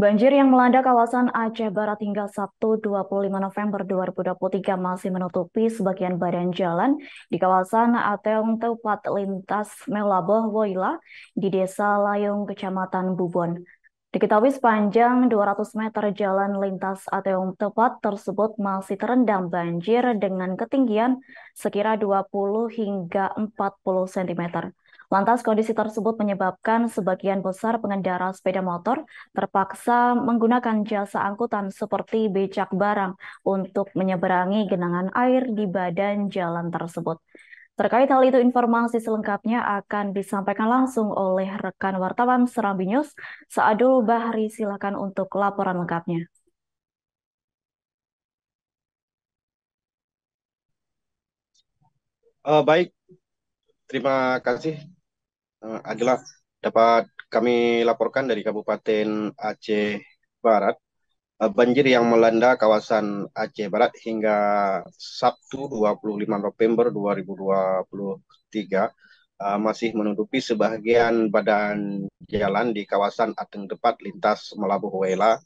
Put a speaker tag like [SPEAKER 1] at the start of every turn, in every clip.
[SPEAKER 1] Banjir yang melanda kawasan Aceh Barat hingga Sabtu 25 November 2023 masih menutupi sebagian badan jalan di kawasan Ateung Tepat Lintas Melaboh Woyla di Desa Layung, Kecamatan Bubon. Diketahui sepanjang 200 meter jalan lintas Ateung Tepat tersebut masih terendam banjir dengan ketinggian sekira 20 hingga 40 cm. Lantas kondisi tersebut menyebabkan sebagian besar pengendara sepeda motor terpaksa menggunakan jasa angkutan seperti becak barang untuk menyeberangi genangan air di badan jalan tersebut. Terkait hal itu, informasi selengkapnya akan disampaikan langsung oleh rekan wartawan Serambi News, Saadul Bahri. Silakan untuk laporan lengkapnya.
[SPEAKER 2] Uh, baik, terima kasih uh, adalah dapat kami laporkan dari Kabupaten Aceh Barat eh, banjir yang melanda kawasan Aceh Barat hingga Sabtu 25 November 2023 uh, eh, masih menutupi sebagian badan jalan di kawasan Ateng Depat lintas Melabuh Wela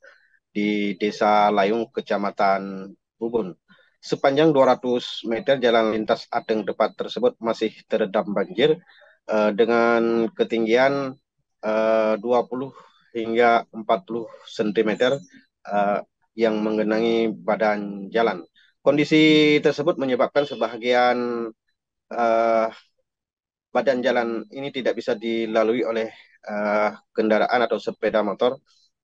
[SPEAKER 2] di Desa Layung Kecamatan Bubun. Sepanjang 200 meter jalan lintas Ateng Depat tersebut masih terendam banjir uh, dengan ketinggian eh, uh, 20 hingga 40 cm uh, yang menggenangi badan jalan. Kondisi tersebut menyebabkan sebagian uh, eh, badan jalan ini tidak bisa dilalui oleh uh, kendaraan atau sepeda motor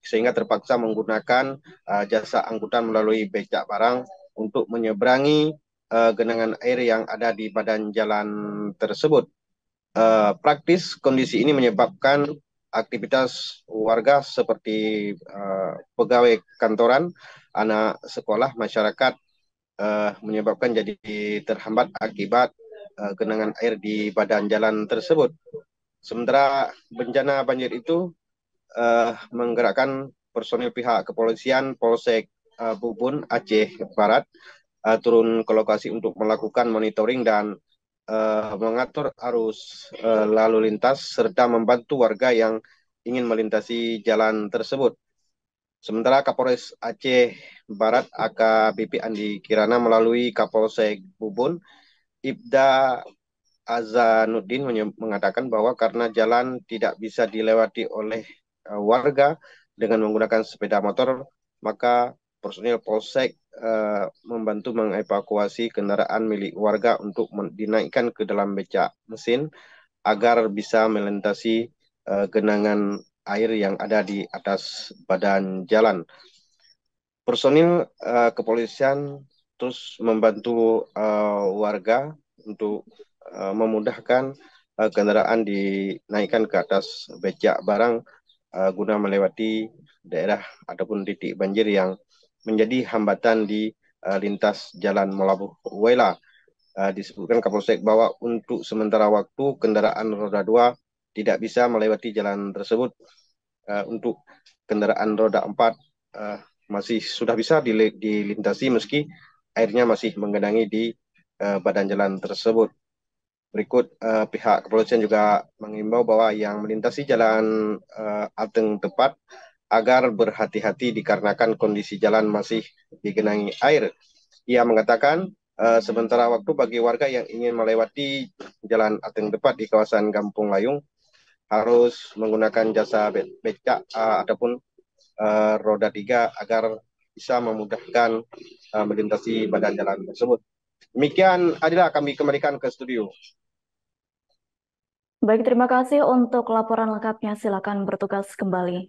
[SPEAKER 2] sehingga terpaksa menggunakan uh, jasa angkutan melalui becak barang untuk menyeberangi uh, genangan air yang ada di badan jalan tersebut. Eh, praktis kondisi ini menyebabkan aktivitas warga seperti uh, pegawai kantoran, anak sekolah, masyarakat uh, menyebabkan jadi terhambat akibat uh, genangan air di badan jalan tersebut. Sementara bencana banjir itu uh, menggerakkan personil pihak kepolisian Polsek uh, Bubun Aceh Barat uh, turun ke lokasi untuk melakukan monitoring dan uh, mengatur arus uh, lalu lintas serta membantu warga yang ingin melintasi jalan tersebut. Sementara Kapolres Aceh Barat AKBP Andi Kirana melalui Kapolsek Bubun, Ibda Azanuddin mengatakan bahwa karena jalan tidak bisa dilewati oleh eh, warga dengan menggunakan sepeda motor, maka personil Polsek Eh, membantu mengevakuasi kendaraan milik warga untuk dinaikkan ke dalam becak mesin agar bisa melintasi uh, genangan air yang ada di atas badan jalan. Personil uh, kepolisian terus membantu uh, warga untuk uh, memudahkan uh, kendaraan dinaikkan ke atas becak barang uh, guna melewati daerah ataupun titik banjir yang menjadi hambatan di uh, lintas jalan Melabuh Wela. Uh, disebutkan Kapolsek bahwa untuk sementara waktu kendaraan roda dua tidak bisa melewati jalan tersebut. Uh, untuk kendaraan roda empat uh, masih sudah bisa dilintasi meski airnya masih menggenangi di uh, badan jalan tersebut. Berikut uh, pihak kepolisian juga mengimbau bahwa yang melintasi jalan uh, Ateng tepat agar berhati-hati dikarenakan kondisi jalan masih digenangi air. Ia mengatakan e, sementara waktu bagi warga yang ingin melewati Jalan Ateng Depat di kawasan Kampung Layung harus menggunakan jasa becak uh, ataupun uh, roda tiga agar bisa memudahkan uh, melintasi badan jalan tersebut. Demikian adalah kami kembalikan ke studio.
[SPEAKER 1] Baik, terima kasih untuk laporan lengkapnya. Silakan bertugas kembali.